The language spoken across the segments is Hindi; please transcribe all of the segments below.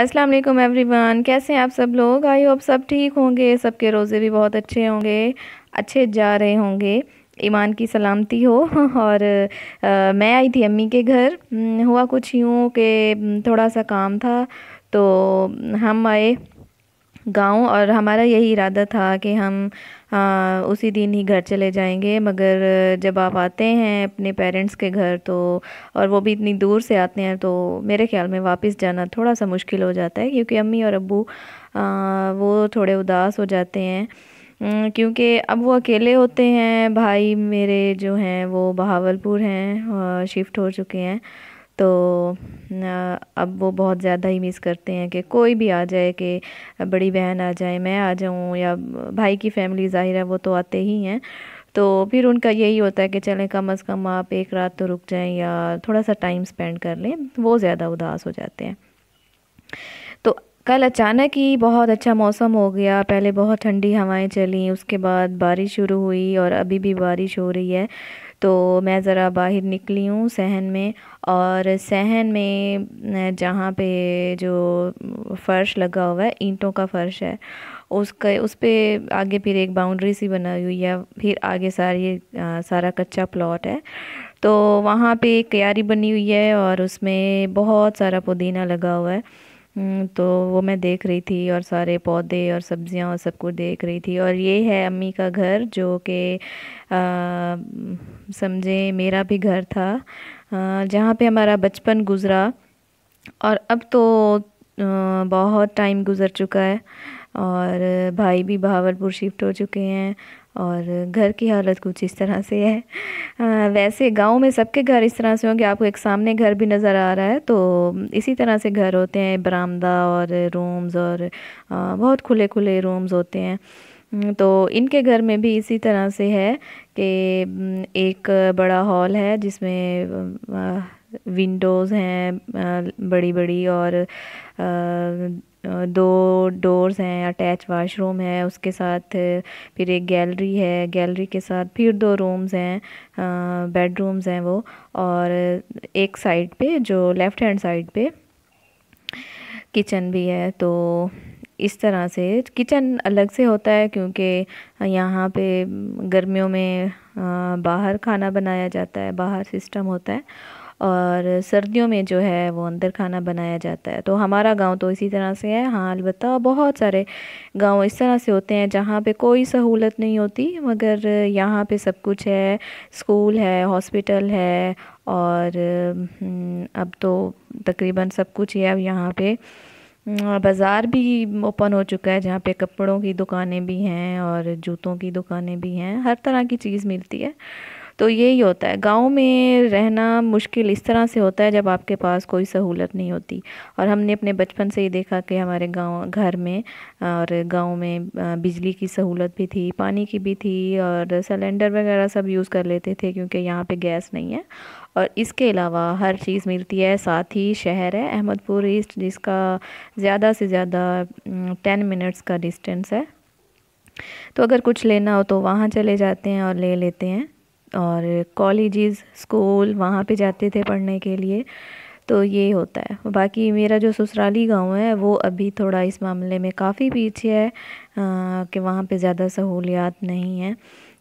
अस्सलाम वालेकुम एवरीवन कैसे हैं आप सब लोग आई होप सब ठीक होंगे सबके रोज़े भी बहुत अच्छे होंगे अच्छे जा रहे होंगे ईमान की सलामती हो और आ, मैं आई थी अम्मी के घर हुआ कुछ यूँ कि थोड़ा सा काम था तो हम आए गाँव और हमारा यही इरादा था कि हम आ, उसी दिन ही घर चले जाएंगे मगर जब आप आते हैं अपने पेरेंट्स के घर तो और वो भी इतनी दूर से आते हैं तो मेरे ख्याल में वापस जाना थोड़ा सा मुश्किल हो जाता है क्योंकि अम्मी और अबू वो थोड़े उदास हो जाते हैं क्योंकि अब वो अकेले होते हैं भाई मेरे जो हैं वो बहावलपुर हैं शिफ्ट हो चुके हैं तो अब वो बहुत ज़्यादा ही मिस करते हैं कि कोई भी आ जाए कि बड़ी बहन आ जाए मैं आ जाऊँ या भाई की फैमिली ज़ाहिर है वो तो आते ही हैं तो फिर उनका यही होता है कि चलें कम अज़ कम आप एक रात तो रुक जाएं या थोड़ा सा टाइम स्पेंड कर लें वो ज़्यादा उदास हो जाते हैं तो कल अचानक ही बहुत अच्छा मौसम हो गया पहले बहुत ठंडी हवाएं चली उसके बाद बारिश शुरू हुई और अभी भी बारिश हो रही है तो मैं ज़रा बाहर निकली हूँ सहन में और सहन में जहाँ पे जो फ़र्श लगा हुआ है ईंटों का फ़र्श है उसके उस पर आगे फिर एक बाउंड्री सी बनाई हुई है फिर आगे सारी आ, सारा कच्चा प्लॉट है तो वहाँ पे क्यारी बनी हुई है और उसमें बहुत सारा पुदीना लगा हुआ है हम्म, तो वो मैं देख रही थी और सारे पौधे और सब्जियां और सब कुछ देख रही थी और ये है अम्मी का घर जो कि समझे मेरा भी घर था जहाँ पे हमारा बचपन गुज़रा और अब तो आ, बहुत टाइम गुज़र चुका है और भाई भी बहावलपुर शिफ्ट हो चुके हैं और घर की हालत कुछ इस तरह से है आ, वैसे गांव में सबके घर इस तरह से होंगे आपको एक सामने घर भी नज़र आ रहा है तो इसी तरह से घर होते हैं बरामदा और रूम्स और आ, बहुत खुले खुले रूम्स होते हैं हम्म, तो इनके घर में भी इसी तरह से है कि हम्म, एक बड़ा हॉल है जिसमें विंडोज़ हैं बड़ी बड़ी और आ, दो डोर्स हैं अटैच वॉशरूम है उसके साथ फिर एक गैलरी है गैलरी के साथ फिर दो रूम्स हैं बेडरूम्स हैं वो और एक साइड पे जो लेफ़्ट हैंड साइड पे किचन भी है तो इस तरह से किचन अलग से होता है क्योंकि यहाँ पे गर्मियों में बाहर खाना बनाया जाता है बाहर सिस्टम होता है और सर्दियों में जो है वो अंदर खाना बनाया जाता है तो हमारा गांव तो इसी तरह से है हाँ अलबत् बहुत सारे गांव इस तरह से होते हैं जहाँ पे कोई सहूलत नहीं होती मगर यहाँ पे सब कुछ है स्कूल है हॉस्पिटल है और हम्म, अब तो तकरीबन सब कुछ है अब यहाँ पे बाज़ार भी ओपन हो चुका है जहाँ पे कपड़ों की दुकानें भी हैं और जूतों की दुकानें भी हैं हर तरह की चीज़ मिलती है तो यही होता है गांव में रहना मुश्किल इस तरह से होता है जब आपके पास कोई सहूलत नहीं होती और हमने अपने बचपन से ही देखा कि हमारे गांव घर में और गांव में बिजली की सहूलत भी थी पानी की भी थी और सिलेंडर वगैरह सब यूज़ कर लेते थे क्योंकि यहाँ पे गैस नहीं है और इसके अलावा हर चीज़ मिलती है साथ ही शहर है अहमदपुर ईस्ट जिसका ज़्यादा से ज़्यादा टेन मिनट्स का डिस्टेंस है तो अगर कुछ लेना हो तो वहाँ चले जाते हैं और ले लेते हैं और कॉलेजेस स्कूल वहाँ पे जाते थे पढ़ने के लिए तो ये होता है बाकी मेरा जो ससुराली गांव है वो अभी थोड़ा इस मामले में काफ़ी पीछे है आ, कि वहाँ पे ज़्यादा सहूलियात नहीं है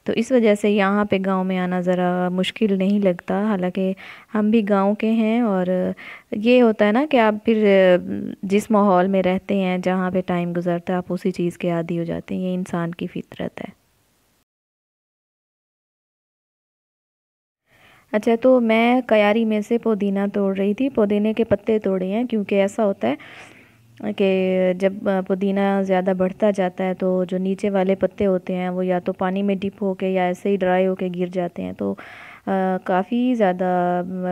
तो इस वजह से यहाँ पे गांव में आना ज़रा मुश्किल नहीं लगता हालांकि हम भी गांव के हैं और ये होता है ना कि आप फिर जिस माहौल में रहते हैं जहाँ पे टाइम गुजरता है आप उसी चीज़ के आदि हो जाते हैं ये इंसान की फितरत है अच्छा तो मैं क्यारी में से पुदीना तोड़ रही थी पुदीने के पत्ते तोड़े हैं क्योंकि ऐसा होता है कि जब पुदीना ज़्यादा बढ़ता जाता है तो जो नीचे वाले पत्ते होते हैं वो या तो पानी में डिप होके या ऐसे ही ड्राई होके गिर जाते हैं तो काफ़ी ज़्यादा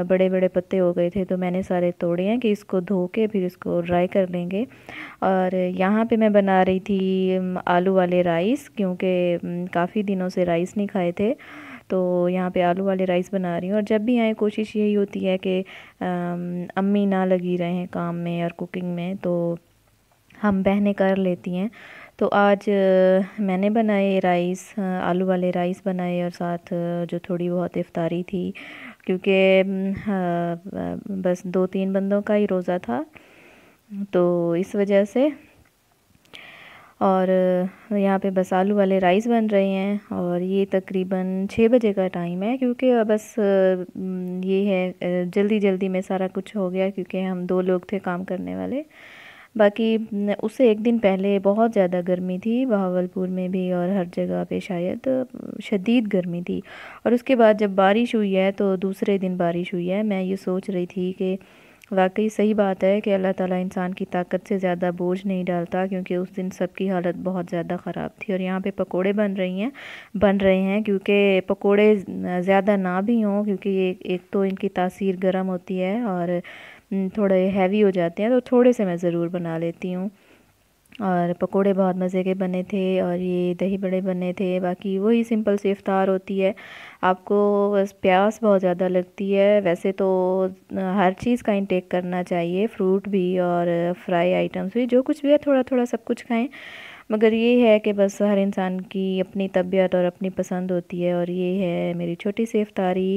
बड़े बड़े पत्ते हो गए थे तो मैंने सारे तोड़े हैं कि इसको धो के फिर इसको ड्राई कर लेंगे और यहाँ पे मैं बना रही थी आलू वाले राइस क्योंकि काफ़ी दिनों से राइस नहीं खाए थे तो यहाँ पे आलू वाले राइस बना रही हूँ और जब भी आए कोशिश यही होती है कि अम्मी ना लगी रहें काम में और कुकिंग में तो हम बहनें कर लेती हैं तो आज मैंने बनाए राइस आलू वाले राइस बनाए और साथ जो थोड़ी बहुत इफ़ारी थी क्योंकि बस दो तीन बंदों का ही रोज़ा था तो इस वजह से और यहाँ पे बस आलू वाले राइस बन रहे हैं और ये तकरीबन छः बजे का टाइम है क्योंकि बस ये है जल्दी जल्दी में सारा कुछ हो गया क्योंकि हम दो लोग थे काम करने वाले बाकी उससे एक दिन पहले बहुत ज़्यादा गर्मी थी बहावलपुर में भी और हर जगह पे शायद शदीद गर्मी थी और उसके बाद जब बारिश हुई है तो दूसरे दिन बारिश हुई है मैं ये सोच रही थी कि वाकई सही बात है कि अल्लाह ताला इंसान की ताकत से ज़्यादा बोझ नहीं डालता क्योंकि उस दिन सबकी हालत बहुत ज़्यादा ख़राब थी और यहाँ पे पकोड़े बन रही हैं बन रहे हैं क्योंकि पकोड़े ज़्यादा ना भी हों क्योंकि ये एक तो इनकी तासीर गर्म होती है और हम्म, थोड़े हैवी हो जाते हैं तो थोड़े से मैं ज़रूर बना लेती हूँ और पकोड़े बहुत मज़े के बने थे और ये दही बड़े बने थे बाकी वही सिंपल सी इफ़ार होती है आपको बस प्यास बहुत ज़्यादा लगती है वैसे तो हर चीज़ का इंटेक करना चाहिए फ्रूट भी और फ्राई आइटम्स भी जो कुछ भी है थोड़ा थोड़ा सब कुछ खाएं मगर ये है कि बस हर इंसान की अपनी तबीयत और अपनी पसंद होती है और ये है मेरी छोटी सी अफ्तारी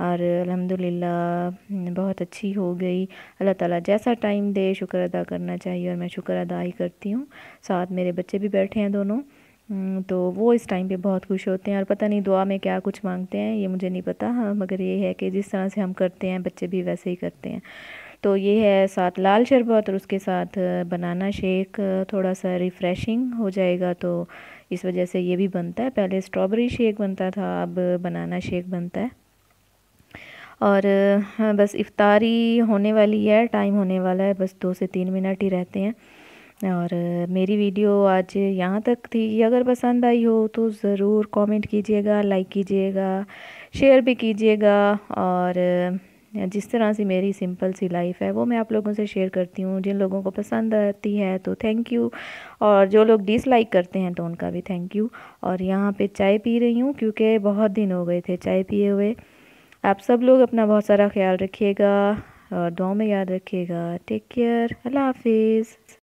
और अल्हम्दुलिल्लाह हम्म, बहुत अच्छी हो गई अल्लाह ताला जैसा टाइम दे शुक्र अदा करना चाहिए और मैं शुक्र अदा ही करती हूँ साथ मेरे बच्चे भी बैठे हैं दोनों हम्म, तो वो इस टाइम पे बहुत खुश होते हैं और पता नहीं दुआ में क्या कुछ मांगते हैं ये मुझे नहीं पता हाँ मगर ये है कि जिस तरह से हम करते हैं बच्चे भी वैसे ही करते हैं तो ये है साथ लाल शरबत और उसके साथ बनाना शेक थोड़ा सा रिफ़्रेशिंग हो जाएगा तो इस वजह से ये भी बनता है पहले स्ट्रॉबेरी शेक बनता था अब बनाना शेक बनता है और बस इफ्तारी होने वाली है टाइम होने वाला है बस दो से तीन मिनट ही रहते हैं और मेरी वीडियो आज यहाँ तक थी अगर पसंद आई हो तो ज़रूर कमेंट कीजिएगा लाइक कीजिएगा शेयर भी कीजिएगा और जिस तरह से मेरी सिंपल सी लाइफ है वो मैं आप लोगों से शेयर करती हूँ जिन लोगों को पसंद आती है तो थैंक यू और जो लोग डिसलाइक करते हैं तो उनका भी थैंक यू और यहाँ पे चाय पी रही हूँ क्योंकि बहुत दिन हो गए थे चाय पिए हुए आप सब लोग अपना बहुत सारा ख्याल रखिएगा और दुआ में याद रखिएगा टेक केयर अल्लाह हाफिज़